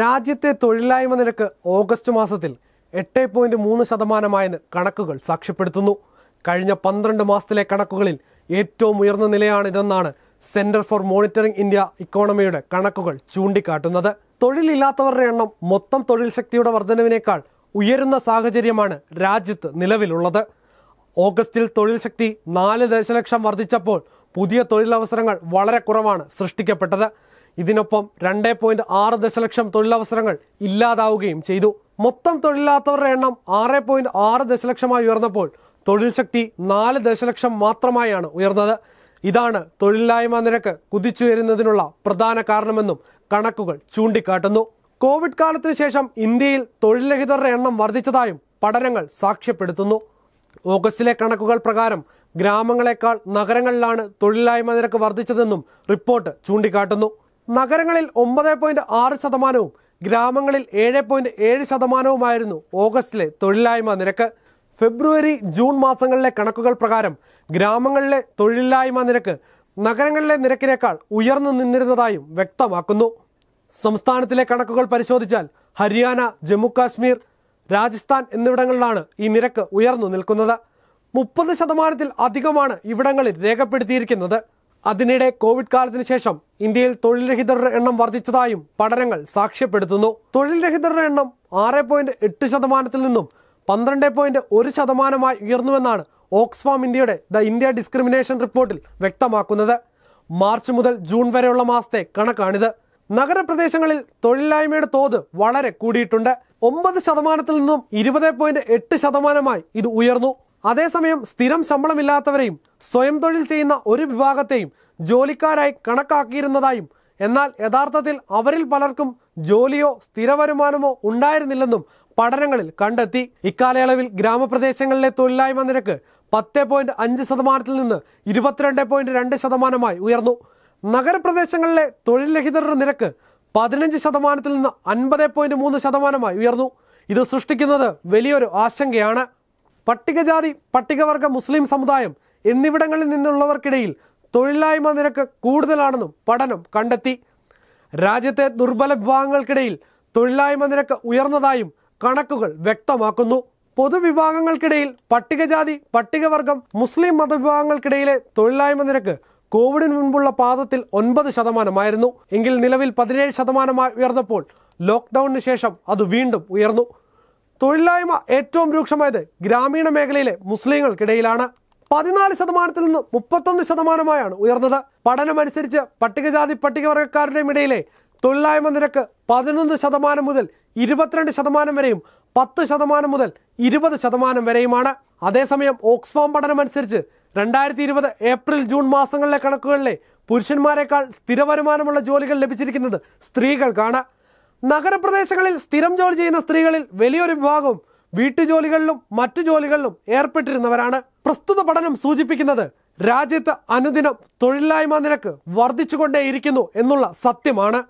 രാജ്യത്തെ തൊഴിലായ്മ നിരക്ക് ഓഗസ്റ്റ് മാസത്തിൽ എട്ട് പോയിന്റ് മൂന്ന് ശതമാനമായെന്ന് കണക്കുകൾ സാക്ഷ്യപ്പെടുത്തുന്നു കഴിഞ്ഞ പന്ത്രണ്ട് മാസത്തിലെ കണക്കുകളിൽ ഏറ്റവും ഉയർന്ന നിലയാണിതെന്നാണ് സെന്റർ ഫോർ മോണിറ്ററിംഗ് ഇന്ത്യ ഇക്കോണമിയുടെ കണക്കുകൾ ചൂണ്ടിക്കാട്ടുന്നത് തൊഴിലില്ലാത്തവരുടെ എണ്ണം മൊത്തം തൊഴിൽ ശക്തിയുടെ വർധനവിനേക്കാൾ ഉയരുന്ന സാഹചര്യമാണ് രാജ്യത്ത് നിലവിലുള്ളത് ഓഗസ്റ്റിൽ തൊഴിൽ ശക്തി നാല് ദശലക്ഷം വർദ്ധിച്ചപ്പോൾ പുതിയ തൊഴിലവസരങ്ങൾ വളരെ കുറവാണ് സൃഷ്ടിക്കപ്പെട്ടത് ഇതിനൊപ്പം രണ്ട് പോയിന്റ് ആറ് ദശലക്ഷം തൊഴിലവസരങ്ങൾ ഇല്ലാതാവുകയും ചെയ്തു മൊത്തം തൊഴിലില്ലാത്തവരുടെ എണ്ണം ആറ് പോയിന്റ് ആറ് ദശലക്ഷമായി ഉയർന്നപ്പോൾ തൊഴിൽ ശക്തി നാല് ദശലക്ഷം മാത്രമായാണ് ഉയർന്നത് ഇതാണ് തൊഴിലില്ലായ്മ നിരക്ക് കുതിച്ചുയരുന്നതിനുള്ള പ്രധാന കാരണമെന്നും കണക്കുകൾ ചൂണ്ടിക്കാട്ടുന്നു കോവിഡ് കാലത്തിന് ശേഷം ഇന്ത്യയിൽ തൊഴിൽരഹിതരുടെ എണ്ണം വർദ്ധിച്ചതായും പഠനങ്ങൾ സാക്ഷ്യപ്പെടുത്തുന്നു ഓഗസ്റ്റിലെ കണക്കുകൾ പ്രകാരം ഗ്രാമങ്ങളെക്കാൾ നഗരങ്ങളിലാണ് തൊഴിലില്ലായ്മ നിരക്ക് വർദ്ധിച്ചതെന്നും റിപ്പോർട്ട് ചൂണ്ടിക്കാട്ടുന്നു നഗരങ്ങളിൽ ഒമ്പത് പോയിന്റ് ആറ് ശതമാനവും ഗ്രാമങ്ങളിൽ ഏഴ് പോയിന്റ് ഏഴ് ശതമാനവുമായിരുന്നു ഓഗസ്റ്റിലെ തൊഴിലില്ലായ്മ നിരക്ക് ഫെബ്രുവരി ജൂൺ മാസങ്ങളിലെ കണക്കുകൾ പ്രകാരം ഗ്രാമങ്ങളിലെ തൊഴിലില്ലായ്മ നിരക്ക് നഗരങ്ങളിലെ നിരക്കിനേക്കാൾ ഉയർന്നു നിന്നിരുന്നതായും വ്യക്തമാക്കുന്നു സംസ്ഥാനത്തിലെ കണക്കുകൾ പരിശോധിച്ചാൽ ഹരിയാന ജമ്മു കാശ്മീർ രാജസ്ഥാൻ എന്നിവിടങ്ങളിലാണ് ഈ നിരക്ക് ഉയർന്നു നിൽക്കുന്നത് മുപ്പത് ശതമാനത്തിൽ അധികമാണ് ഇവിടങ്ങളിൽ രേഖപ്പെടുത്തിയിരിക്കുന്നത് അതിനിടെ കോവിഡ് കാലത്തിന് ശേഷം ഇന്ത്യയിൽ തൊഴിൽരഹിതരുടെ എണ്ണം വർദ്ധിച്ചതായും പഠനങ്ങൾ സാക്ഷ്യപ്പെടുത്തുന്നു തൊഴിൽരഹിതരുടെ എണ്ണം ആറ് പോയിന്റ് എട്ട് ശതമാനത്തിൽ നിന്നും പന്ത്രണ്ട് പോയിന്റ് ഒരു ശതമാനമായി ഉയർന്നുവെന്നാണ് ഓക്സ്ഫാം ഇന്ത്യയുടെ ദ ഇന്ത്യ ഡിസ്ക്രിമിനേഷൻ റിപ്പോർട്ടിൽ വ്യക്തമാക്കുന്നത് മാർച്ച് മുതൽ ജൂൺ വരെയുള്ള മാസത്തെ കണക്കാണിത് നഗരപ്രദേശങ്ങളിൽ തൊഴിലില്ലായ്മയുടെ തോത് വളരെ കൂടിയിട്ടുണ്ട് ഒമ്പത് ശതമാനത്തിൽ നിന്നും ഇരുപത് പോയിന്റ് എട്ട് ശതമാനമായി ഇത് ഉയർന്നു അതേസമയം സ്ഥിരം ശമ്പളമില്ലാത്തവരെയും സ്വയം തൊഴിൽ ചെയ്യുന്ന ഒരു വിഭാഗത്തെയും ജോലിക്കാരായി കണക്കാക്കിയിരുന്നതായും എന്നാൽ യഥാർത്ഥത്തിൽ അവരിൽ പലർക്കും ജോലിയോ സ്ഥിര വരുമാനമോ ഉണ്ടായിരുന്നില്ലെന്നും പഠനങ്ങളിൽ കണ്ടെത്തി ഇക്കാലയളവിൽ ഗ്രാമപ്രദേശങ്ങളിലെ തൊഴിലായ്മ നിരക്ക് പത്ത് പോയിന്റ് അഞ്ച് ശതമാനത്തിൽ നിന്ന് ഇരുപത്തിരണ്ട് പോയിന്റ് രണ്ട് ശതമാനമായി ഉയർന്നു നഗരപ്രദേശങ്ങളിലെ തൊഴിൽ രഹിതരുടെ നിരക്ക് പതിനഞ്ച് ശതമാനത്തിൽ നിന്ന് അൻപത് പോയിന്റ് മൂന്ന് ശതമാനമായി ഉയർന്നു ഇത് സൃഷ്ടിക്കുന്നത് വലിയൊരു ആശങ്കയാണ് പട്ടികജാതി പട്ടികവർഗ മുസ്ലിം സമുദായം എന്നിവിടങ്ങളിൽ നിന്നുള്ളവർക്കിടയിൽ തൊഴിലില്ലായ്മ നിരക്ക് കൂടുതലാണെന്നും പഠനം കണ്ടെത്തി രാജ്യത്തെ ദുർബല വിഭാഗങ്ങൾക്കിടയിൽ തൊഴിലില്ലായ്മ നിരക്ക് ഉയർന്നതായും കണക്കുകൾ വ്യക്തമാക്കുന്നു പൊതുവിഭാഗങ്ങൾക്കിടയിൽ പട്ടികജാതി പട്ടികവർഗം മുസ്ലിം മതവിഭാഗങ്ങൾക്കിടയിലെ തൊഴിലില്ലായ്മ നിരക്ക് കോവിഡിന് മുൻപുള്ള പാദത്തിൽ ഒൻപത് ശതമാനമായിരുന്നു എങ്കിൽ നിലവിൽ പതിനേഴ് ശതമാനമായി ഉയർന്നപ്പോൾ ലോക്ക്ഡൌണിന് ശേഷം അത് വീണ്ടും ഉയർന്നു തൊഴിലില്ലായ്മ ഏറ്റവും രൂക്ഷമായത് ഗ്രാമീണ മേഖലയിലെ മുസ്ലിങ്ങൾക്കിടയിലാണ് പതിനാല് ശതമാനത്തിൽ നിന്ന് മുപ്പത്തൊന്ന് ശതമാനമായാണ് ഉയർന്നത് പഠനമനുസരിച്ച് പട്ടികജാതി പട്ടികവർഗക്കാരുടെയും ഇടയിലെ തൊഴിലില്ലായ്മ നിരക്ക് പതിനൊന്ന് ശതമാനം മുതൽ ഇരുപത്തിരണ്ട് ശതമാനം വരെയും പത്ത് ശതമാനം മുതൽ ഇരുപത് ശതമാനം വരെയുമാണ് അതേസമയം ഓക്സ്ഫാം പഠനമനുസരിച്ച് രണ്ടായിരത്തി ഇരുപത് ഏപ്രിൽ ജൂൺ മാസങ്ങളിലെ കണക്കുകളിലെ പുരുഷന്മാരെക്കാൾ സ്ഥിര വരുമാനമുള്ള ജോലികൾ ലഭിച്ചിരിക്കുന്നത് സ്ത്രീകൾക്കാണ് നഗരപ്രദേശങ്ങളിൽ സ്ഥിരം ജോലി ചെയ്യുന്ന സ്ത്രീകളിൽ വലിയൊരു വിഭാഗവും വീട്ടുജോലികളിലും മറ്റു ജോലികളിലും ഏർപ്പെട്ടിരുന്നവരാണ് പ്രസ്തുത പഠനം സൂചിപ്പിക്കുന്നത് രാജ്യത്ത് അനുദിനം തൊഴിലില്ലായ്മ നിരക്ക് വർദ്ധിച്ചുകൊണ്ടേയിരിക്കുന്നു എന്നുള്ള സത്യമാണ്